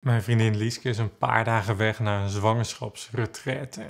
Mijn vriendin Lieske is een paar dagen weg naar een zwangerschapsretraite.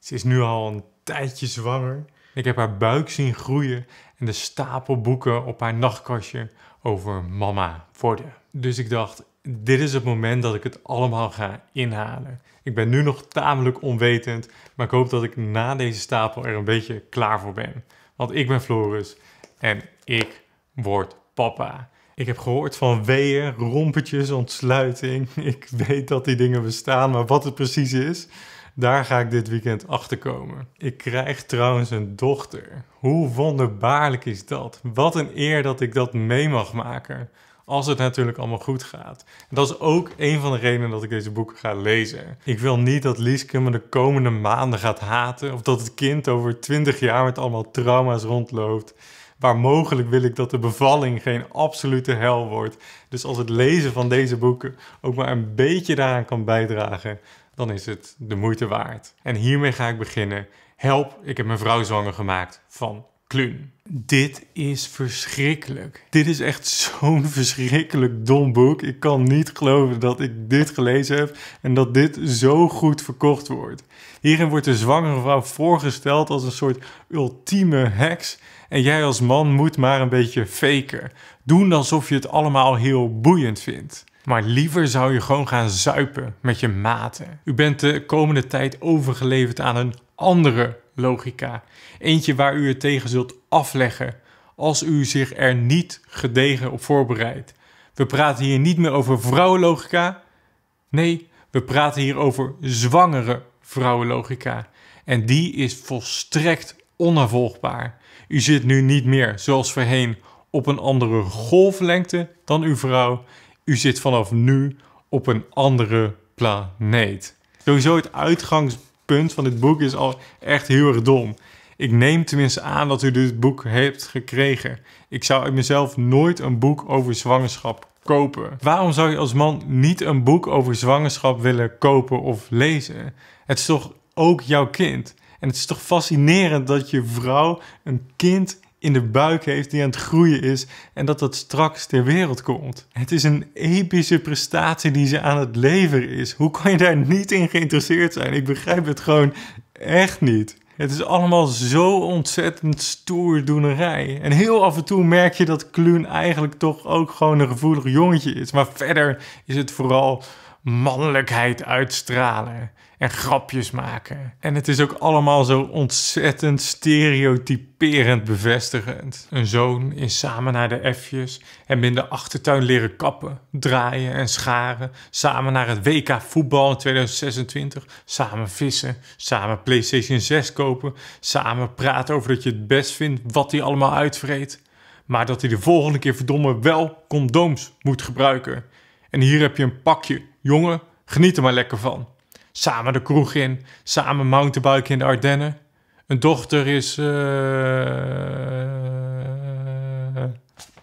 Ze is nu al een tijdje zwanger. Ik heb haar buik zien groeien en de stapel boeken op haar nachtkastje over mama worden. Dus ik dacht, dit is het moment dat ik het allemaal ga inhalen. Ik ben nu nog tamelijk onwetend, maar ik hoop dat ik na deze stapel er een beetje klaar voor ben. Want ik ben Floris en ik word papa. Ik heb gehoord van weeën, rompetjes, ontsluiting. Ik weet dat die dingen bestaan, maar wat het precies is, daar ga ik dit weekend achter komen. Ik krijg trouwens een dochter. Hoe wonderbaarlijk is dat? Wat een eer dat ik dat mee mag maken. Als het natuurlijk allemaal goed gaat. En dat is ook een van de redenen dat ik deze boeken ga lezen. Ik wil niet dat Lieske me de komende maanden gaat haten. Of dat het kind over 20 jaar met allemaal trauma's rondloopt. Waar mogelijk wil ik dat de bevalling geen absolute hel wordt. Dus als het lezen van deze boeken ook maar een beetje daaraan kan bijdragen, dan is het de moeite waard. En hiermee ga ik beginnen. Help, ik heb mijn vrouw zwanger gemaakt van Klun, Dit is verschrikkelijk. Dit is echt zo'n verschrikkelijk dom boek. Ik kan niet geloven dat ik dit gelezen heb en dat dit zo goed verkocht wordt. Hierin wordt de zwangere vrouw voorgesteld als een soort ultieme heks. En jij als man moet maar een beetje faken. Doen alsof je het allemaal heel boeiend vindt. Maar liever zou je gewoon gaan zuipen met je maten. U bent de komende tijd overgeleverd aan een andere logica. Eentje waar u het tegen zult afleggen als u zich er niet gedegen op voorbereidt. We praten hier niet meer over vrouwenlogica. Nee, we praten hier over zwangere vrouwenlogica. En die is volstrekt onafvolgbaar. U zit nu niet meer, zoals voorheen, op een andere golflengte dan uw vrouw. U zit vanaf nu op een andere planeet. Sowieso het uitgangspunt punt van dit boek is al echt heel erg dom. Ik neem tenminste aan dat u dit boek hebt gekregen. Ik zou mezelf nooit een boek over zwangerschap kopen. Waarom zou je als man niet een boek over zwangerschap willen kopen of lezen? Het is toch ook jouw kind? En het is toch fascinerend dat je vrouw een kind in de buik heeft, die aan het groeien is en dat dat straks ter wereld komt. Het is een epische prestatie die ze aan het leveren is. Hoe kan je daar niet in geïnteresseerd zijn? Ik begrijp het gewoon echt niet. Het is allemaal zo ontzettend stoer stoerdoenerij. En heel af en toe merk je dat Kluun eigenlijk toch ook gewoon een gevoelig jongetje is. Maar verder is het vooral mannelijkheid uitstralen en grapjes maken. En het is ook allemaal zo ontzettend stereotyperend bevestigend. Een zoon is samen naar de F'jes, en in de achtertuin leren kappen, draaien en scharen, samen naar het WK voetbal in 2026, samen vissen, samen PlayStation 6 kopen, samen praten over dat je het best vindt wat hij allemaal uitvreet. Maar dat hij de volgende keer verdomme wel condooms moet gebruiken. En hier heb je een pakje. Jongen, geniet er maar lekker van. Samen de kroeg in, samen mountainbiken in de Ardennen. Een dochter is. Eh,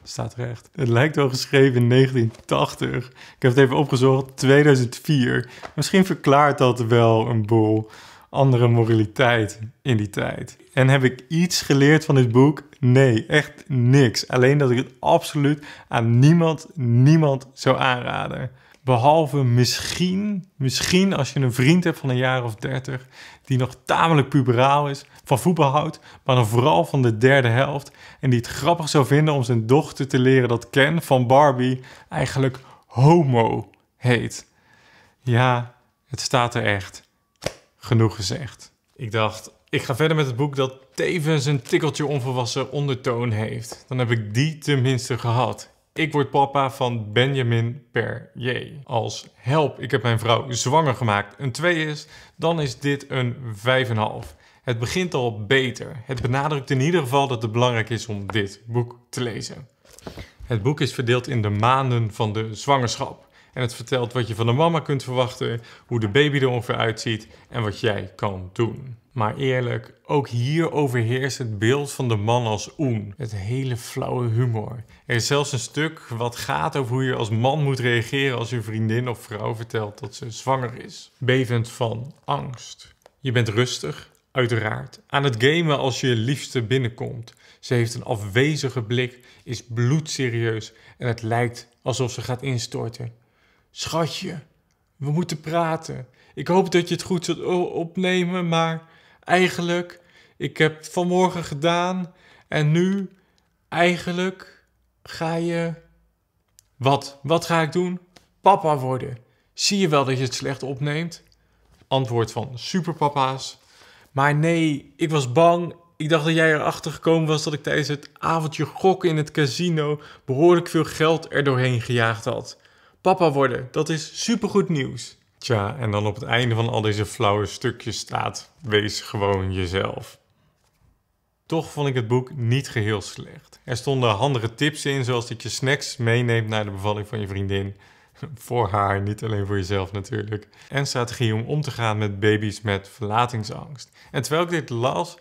staat recht. Het lijkt wel geschreven in 1980. Ik heb het even opgezocht, 2004. Misschien verklaart dat wel een boel andere moraliteit in die tijd. En heb ik iets geleerd van dit boek? Nee, echt niks. Alleen dat ik het absoluut aan niemand, niemand zou aanraden. Behalve misschien, misschien als je een vriend hebt van een jaar of dertig, die nog tamelijk puberaal is, van voetbal houdt, maar dan vooral van de derde helft. En die het grappig zou vinden om zijn dochter te leren dat Ken van Barbie eigenlijk homo heet. Ja, het staat er echt. Genoeg gezegd. Ik dacht, ik ga verder met het boek dat tevens een tikkeltje onvolwassen ondertoon heeft. Dan heb ik die tenminste gehad. Ik word papa van Benjamin Perrier. Als help, ik heb mijn vrouw zwanger gemaakt, een 2 is, dan is dit een 5,5. Het begint al beter. Het benadrukt in ieder geval dat het belangrijk is om dit boek te lezen. Het boek is verdeeld in de maanden van de zwangerschap. En het vertelt wat je van de mama kunt verwachten, hoe de baby er ongeveer uitziet en wat jij kan doen. Maar eerlijk, ook hier overheerst het beeld van de man als oen. Het hele flauwe humor. Er is zelfs een stuk wat gaat over hoe je als man moet reageren als je vriendin of vrouw vertelt dat ze zwanger is. Bevend van angst. Je bent rustig, uiteraard. Aan het gamen als je liefste binnenkomt. Ze heeft een afwezige blik, is bloedserieus en het lijkt alsof ze gaat instorten. Schatje, we moeten praten. Ik hoop dat je het goed zult opnemen, maar eigenlijk, ik heb vanmorgen gedaan en nu, eigenlijk, ga je. Wat? Wat ga ik doen? Papa worden. Zie je wel dat je het slecht opneemt? Antwoord van superpapa's. Maar nee, ik was bang. Ik dacht dat jij erachter gekomen was dat ik tijdens het avondje gokken in het casino behoorlijk veel geld er doorheen gejaagd had papa worden. Dat is supergoed nieuws. Tja, en dan op het einde van al deze flauwe stukjes staat: wees gewoon jezelf. Toch vond ik het boek niet geheel slecht. Er stonden handige tips in, zoals dat je snacks meeneemt naar de bevalling van je vriendin. Voor haar, niet alleen voor jezelf natuurlijk. En strategie om om te gaan met baby's met verlatingsangst. En terwijl ik dit las,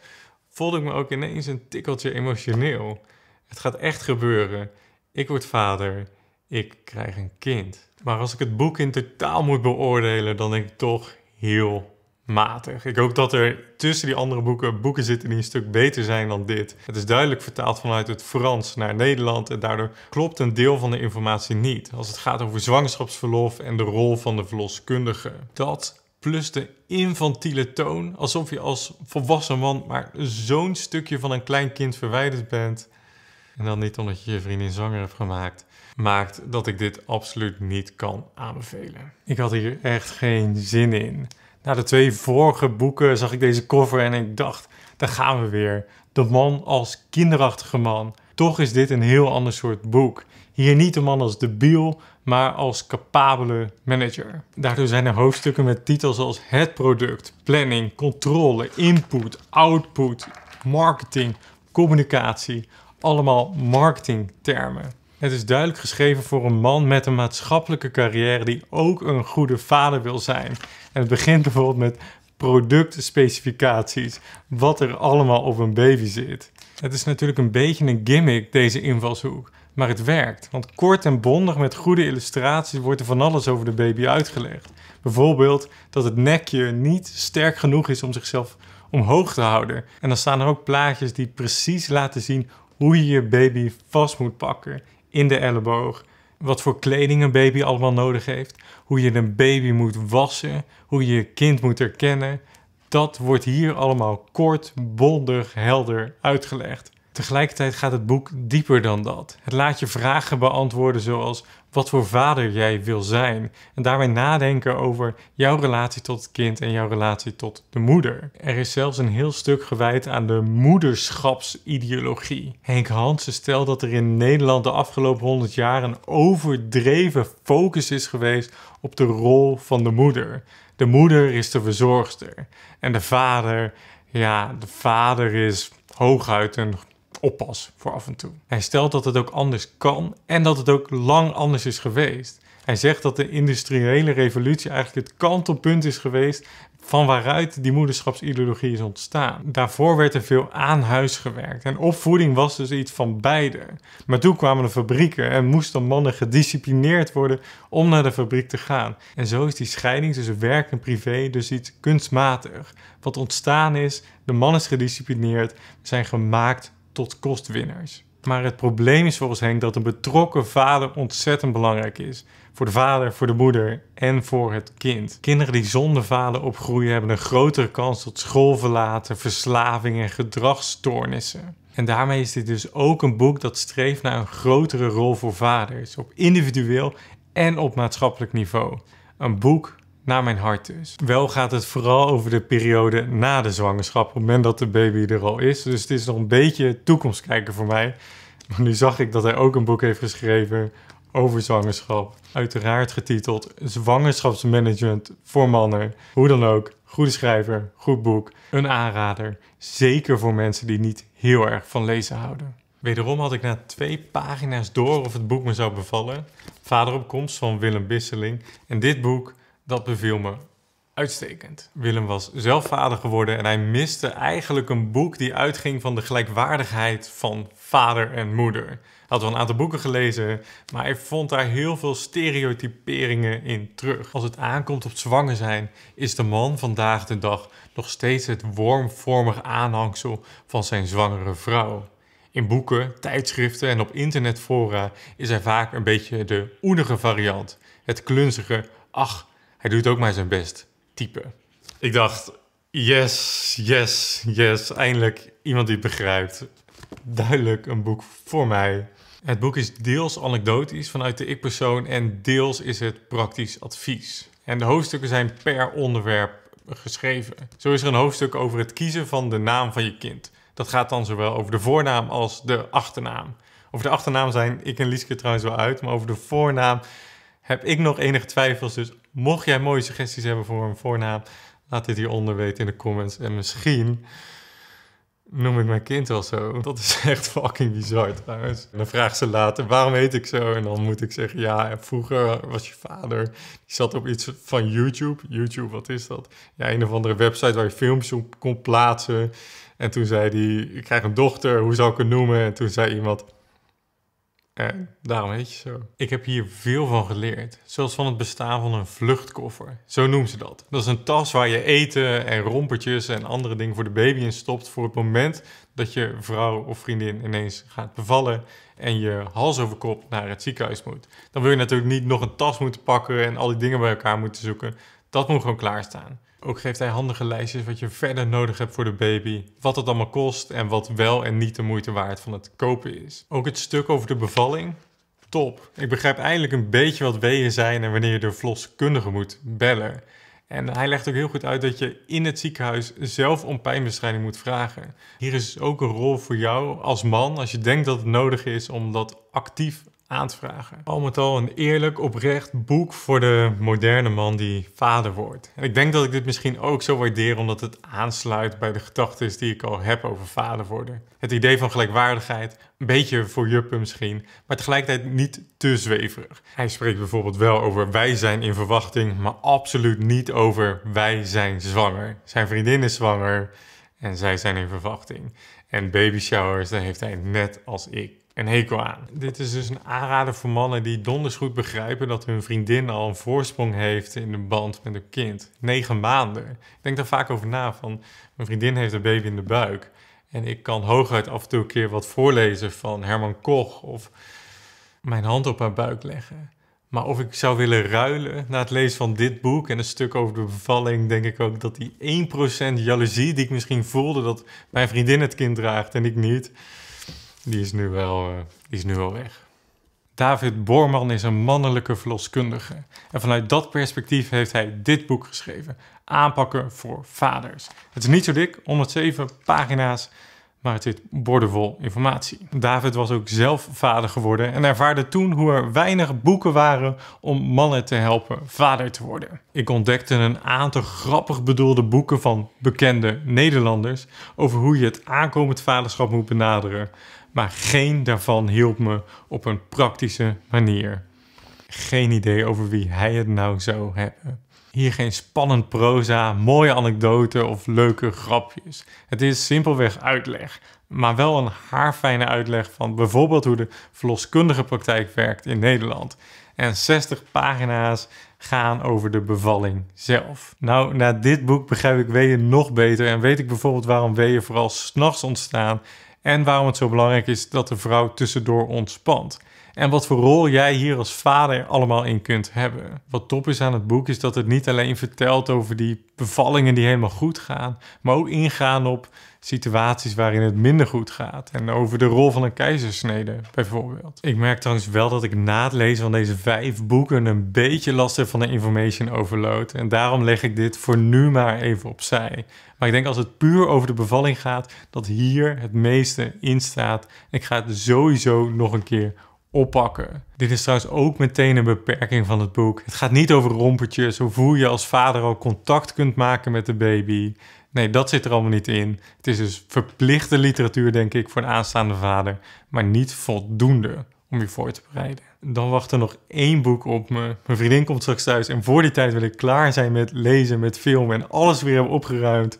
voelde ik me ook ineens een tikkeltje emotioneel. Het gaat echt gebeuren. Ik word vader ik krijg een kind. Maar als ik het boek in totaal moet beoordelen, dan denk ik toch heel matig. Ik hoop dat er tussen die andere boeken boeken zitten die een stuk beter zijn dan dit. Het is duidelijk vertaald vanuit het Frans naar Nederland en daardoor klopt een deel van de informatie niet. Als het gaat over zwangerschapsverlof en de rol van de verloskundige. Dat plus de infantiele toon, alsof je als volwassen man maar zo'n stukje van een klein kind verwijderd bent en dan niet omdat je je vriendin zwanger hebt gemaakt, maakt dat ik dit absoluut niet kan aanbevelen. Ik had hier echt geen zin in. Na de twee vorige boeken zag ik deze cover en ik dacht, daar gaan we weer. De man als kinderachtige man. Toch is dit een heel ander soort boek. Hier niet de man als debiel, maar als capabele manager. Daardoor zijn er hoofdstukken met titels als het product, planning, controle, input, output, marketing, communicatie, allemaal marketingtermen. Het is duidelijk geschreven voor een man met een maatschappelijke carrière die ook een goede vader wil zijn. En het begint bijvoorbeeld met productspecificaties, wat er allemaal op een baby zit. Het is natuurlijk een beetje een gimmick, deze invalshoek, maar het werkt. Want kort en bondig met goede illustraties wordt er van alles over de baby uitgelegd. Bijvoorbeeld dat het nekje niet sterk genoeg is om zichzelf omhoog te houden. En dan staan er ook plaatjes die precies laten zien hoe je je baby vast moet pakken in de elleboog. Wat voor kleding een baby allemaal nodig heeft. Hoe je een baby moet wassen. Hoe je je kind moet herkennen. Dat wordt hier allemaal kort, bondig, helder uitgelegd. Tegelijkertijd gaat het boek dieper dan dat. Het laat je vragen beantwoorden zoals wat voor vader jij wil zijn. En daarmee nadenken over jouw relatie tot het kind en jouw relatie tot de moeder. Er is zelfs een heel stuk gewijd aan de moederschapsideologie. Henk Hansen stelt dat er in Nederland de afgelopen 100 jaar een overdreven focus is geweest op de rol van de moeder. De moeder is de verzorgster. En de vader, ja, de vader is hooguit een oppas voor af en toe. Hij stelt dat het ook anders kan en dat het ook lang anders is geweest. Hij zegt dat de industriële revolutie eigenlijk het kantelpunt is geweest van waaruit die moederschapsideologie is ontstaan. Daarvoor werd er veel aan huis gewerkt en opvoeding was dus iets van beide. Maar toen kwamen de fabrieken en moesten mannen gedisciplineerd worden om naar de fabriek te gaan. En zo is die scheiding tussen werk en privé dus iets kunstmatig. Wat ontstaan is, de man is gedisciplineerd, zijn gemaakt tot kostwinners. Maar het probleem is volgens Henk dat de betrokken vader ontzettend belangrijk is. Voor de vader, voor de moeder en voor het kind. Kinderen die zonder vader opgroeien hebben een grotere kans tot schoolverlaten, verslavingen en gedragsstoornissen. En daarmee is dit dus ook een boek dat streeft naar een grotere rol voor vaders. Op individueel en op maatschappelijk niveau. Een boek naar mijn hart dus. Wel gaat het vooral over de periode na de zwangerschap, op het moment dat de baby er al is. Dus het is nog een beetje toekomstkijken voor mij. Maar nu zag ik dat hij ook een boek heeft geschreven over zwangerschap. Uiteraard getiteld Zwangerschapsmanagement voor mannen. Hoe dan ook, goede schrijver, goed boek, een aanrader. Zeker voor mensen die niet heel erg van lezen houden. Wederom had ik na twee pagina's door of het boek me zou bevallen. Vaderopkomst van Willem Bisseling. En dit boek dat beviel me uitstekend. Willem was zelf vader geworden en hij miste eigenlijk een boek die uitging van de gelijkwaardigheid van vader en moeder. Hij had wel een aantal boeken gelezen, maar hij vond daar heel veel stereotyperingen in terug. Als het aankomt op zwanger zijn, is de man vandaag de dag nog steeds het wormvormig aanhangsel van zijn zwangere vrouw. In boeken, tijdschriften en op internetfora is hij vaak een beetje de oenige variant. Het klunzige, ach, hij doet ook maar zijn best type. Ik dacht, yes, yes, yes, eindelijk iemand die het begrijpt. Duidelijk een boek voor mij. Het boek is deels anekdotisch vanuit de ik-persoon en deels is het praktisch advies. En de hoofdstukken zijn per onderwerp geschreven. Zo is er een hoofdstuk over het kiezen van de naam van je kind. Dat gaat dan zowel over de voornaam als de achternaam. Over de achternaam zijn ik en Lieske trouwens wel uit, maar over de voornaam heb ik nog enige twijfels. Dus Mocht jij mooie suggesties hebben voor een voornaam, laat dit hieronder weten in de comments. En misschien noem ik mijn kind wel zo. Dat is echt fucking bizar trouwens. En dan vraagt ze later, waarom heet ik zo? En dan moet ik zeggen, ja, en vroeger was je vader... die zat op iets van YouTube. YouTube, wat is dat? Ja, een of andere website waar je filmpjes op kon plaatsen. En toen zei hij, ik krijg een dochter, hoe zou ik het noemen? En toen zei iemand... En daarom heet je zo. Ik heb hier veel van geleerd. Zoals van het bestaan van een vluchtkoffer. Zo noemen ze dat. Dat is een tas waar je eten en rompertjes en andere dingen voor de baby in stopt. Voor het moment dat je vrouw of vriendin ineens gaat bevallen. En je hals over kop naar het ziekenhuis moet. Dan wil je natuurlijk niet nog een tas moeten pakken en al die dingen bij elkaar moeten zoeken. Dat moet gewoon klaarstaan. Ook geeft hij handige lijstjes wat je verder nodig hebt voor de baby, wat het allemaal kost en wat wel en niet de moeite waard van het kopen is. Ook het stuk over de bevalling, top. Ik begrijp eindelijk een beetje wat weeën zijn en wanneer je de vloskundige moet bellen. En hij legt ook heel goed uit dat je in het ziekenhuis zelf om pijnbestrijding moet vragen. Hier is ook een rol voor jou als man, als je denkt dat het nodig is om dat actief aan te vragen. Al met al een eerlijk, oprecht boek voor de moderne man die vader wordt. En ik denk dat ik dit misschien ook zo waardeer omdat het aansluit bij de gedachten die ik al heb over vader worden. Het idee van gelijkwaardigheid, een beetje voor juppen misschien, maar tegelijkertijd niet te zweverig. Hij spreekt bijvoorbeeld wel over wij zijn in verwachting, maar absoluut niet over wij zijn zwanger. Zijn vriendin is zwanger en zij zijn in verwachting. En baby showers, daar heeft hij net als ik een hekel aan. Dit is dus een aanrader voor mannen die donders goed begrijpen dat hun vriendin al een voorsprong heeft in de band met een kind. Negen maanden. Ik denk daar vaak over na van mijn vriendin heeft een baby in de buik. En ik kan hooguit af en toe een keer wat voorlezen van Herman Koch of mijn hand op haar buik leggen. Maar of ik zou willen ruilen na het lezen van dit boek en een stuk over de bevalling, denk ik ook dat die 1% jaloezie die ik misschien voelde dat mijn vriendin het kind draagt en ik niet, die is nu wel, eh, is nu wel weg. David Boorman is een mannelijke verloskundige. En vanuit dat perspectief heeft hij dit boek geschreven: Aanpakken voor vaders. Het is niet zo dik, 107 pagina's, maar het zit bordevol informatie. David was ook zelf vader geworden en ervaarde toen hoe er weinig boeken waren om mannen te helpen vader te worden. Ik ontdekte een aantal grappig bedoelde boeken van bekende Nederlanders over hoe je het aankomend vaderschap moet benaderen maar geen daarvan hielp me op een praktische manier. Geen idee over wie hij het nou zou hebben. Hier geen spannend proza, mooie anekdoten of leuke grapjes. Het is simpelweg uitleg, maar wel een haarfijne uitleg van bijvoorbeeld hoe de verloskundige praktijk werkt in Nederland. En 60 pagina's gaan over de bevalling zelf. Nou, na dit boek begrijp ik weeën nog beter en weet ik bijvoorbeeld waarom weeën vooral s'nachts ontstaan en waarom het zo belangrijk is dat de vrouw tussendoor ontspant. En wat voor rol jij hier als vader allemaal in kunt hebben. Wat top is aan het boek is dat het niet alleen vertelt over die bevallingen die helemaal goed gaan, maar ook ingaan op situaties waarin het minder goed gaat. En over de rol van een keizersnede bijvoorbeeld. Ik merk trouwens wel dat ik na het lezen van deze vijf boeken een beetje last heb van de information overload. En daarom leg ik dit voor nu maar even opzij. Maar ik denk als het puur over de bevalling gaat, dat hier het meeste in staat. Ik ga het sowieso nog een keer oppakken. Dit is trouwens ook meteen een beperking van het boek. Het gaat niet over rompertjes of hoe je als vader al contact kunt maken met de baby. Nee, dat zit er allemaal niet in. Het is dus verplichte literatuur, denk ik, voor een aanstaande vader, maar niet voldoende om je voor te bereiden. Dan wacht er nog één boek op me. Mijn vriendin komt straks thuis en voor die tijd wil ik klaar zijn met lezen, met filmen en alles weer hebben opgeruimd.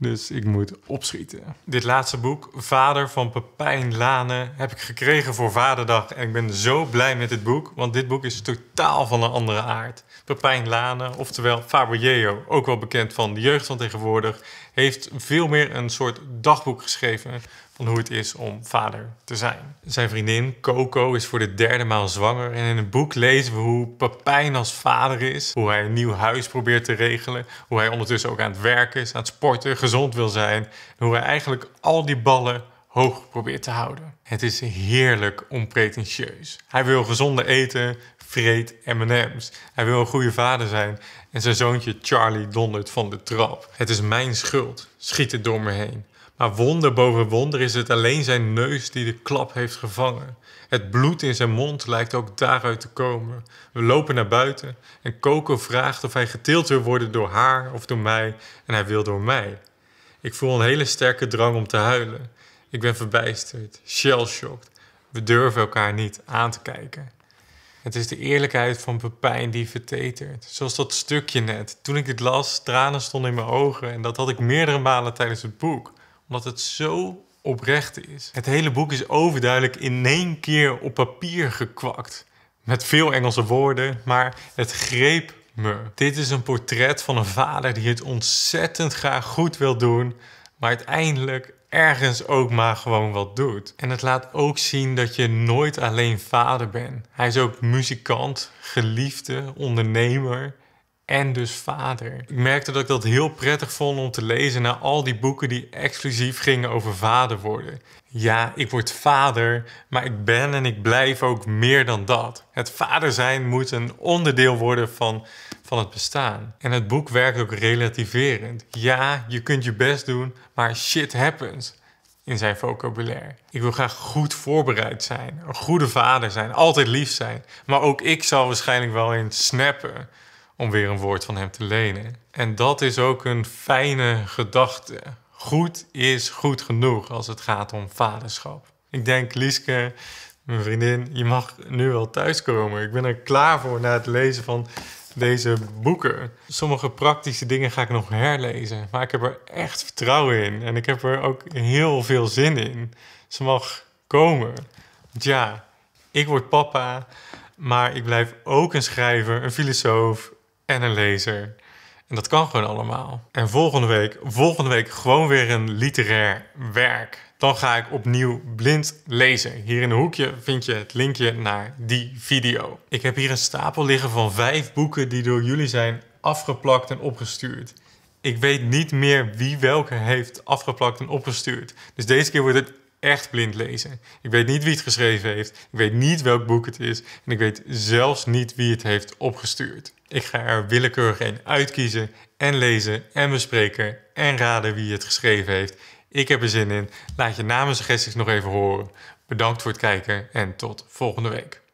Dus ik moet opschieten. Dit laatste boek, Vader van Pepijn Lane, heb ik gekregen voor Vaderdag. En ik ben zo blij met dit boek, want dit boek is totaal van een andere aard. Pepijn Lane, oftewel Faber ook wel bekend van de jeugd van tegenwoordig, heeft veel meer een soort dagboek geschreven van hoe het is om vader te zijn. Zijn vriendin Coco is voor de derde maal zwanger en in het boek lezen we hoe Papijn als vader is, hoe hij een nieuw huis probeert te regelen, hoe hij ondertussen ook aan het werken is, aan het sporten, gezond wil zijn, hoe hij eigenlijk al die ballen hoog probeert te houden. Het is heerlijk onpretentieus. Hij wil gezonde eten, vreet M&M's. Hij wil een goede vader zijn en zijn zoontje Charlie dondert van de trap. Het is mijn schuld, schiet het door me heen. Maar wonder boven wonder is het alleen zijn neus die de klap heeft gevangen. Het bloed in zijn mond lijkt ook daaruit te komen. We lopen naar buiten en Coco vraagt of hij getild wil worden door haar of door mij en hij wil door mij. Ik voel een hele sterke drang om te huilen. Ik ben verbijsterd, shellshocked. We durven elkaar niet aan te kijken. Het is de eerlijkheid van Pepijn die vertetert. Zoals dat stukje net. Toen ik dit las, tranen stonden in mijn ogen en dat had ik meerdere malen tijdens het boek omdat het zo oprecht is. Het hele boek is overduidelijk in één keer op papier gekwakt. Met veel Engelse woorden, maar het greep me. Dit is een portret van een vader die het ontzettend graag goed wil doen, maar uiteindelijk ergens ook maar gewoon wat doet. En het laat ook zien dat je nooit alleen vader bent. Hij is ook muzikant, geliefde, ondernemer en dus vader. Ik merkte dat ik dat heel prettig vond om te lezen na al die boeken die exclusief gingen over vader worden. Ja, ik word vader, maar ik ben en ik blijf ook meer dan dat. Het vader zijn moet een onderdeel worden van, van het bestaan. En het boek werkt ook relativerend. Ja, je kunt je best doen, maar shit happens in zijn vocabulaire. Ik wil graag goed voorbereid zijn, een goede vader zijn, altijd lief zijn. Maar ook ik zal waarschijnlijk wel eens snappen om weer een woord van hem te lenen. En dat is ook een fijne gedachte. Goed is goed genoeg als het gaat om vaderschap. Ik denk, Lieske, mijn vriendin, je mag nu wel thuiskomen. Ik ben er klaar voor na het lezen van deze boeken. Sommige praktische dingen ga ik nog herlezen, maar ik heb er echt vertrouwen in en ik heb er ook heel veel zin in. Ze mag komen. Want ja, ik word papa, maar ik blijf ook een schrijver, een filosoof, en een laser. En dat kan gewoon allemaal. En volgende week, volgende week gewoon weer een literair werk. Dan ga ik opnieuw blind lezen. Hier in de hoekje vind je het linkje naar die video. Ik heb hier een stapel liggen van vijf boeken die door jullie zijn afgeplakt en opgestuurd. Ik weet niet meer wie welke heeft afgeplakt en opgestuurd. Dus deze keer wordt het echt blind lezen. Ik weet niet wie het geschreven heeft. Ik weet niet welk boek het is. En ik weet zelfs niet wie het heeft opgestuurd. Ik ga er willekeurig een uitkiezen en lezen en bespreken en raden wie het geschreven heeft. Ik heb er zin in. Laat je namen suggesties nog even horen. Bedankt voor het kijken en tot volgende week.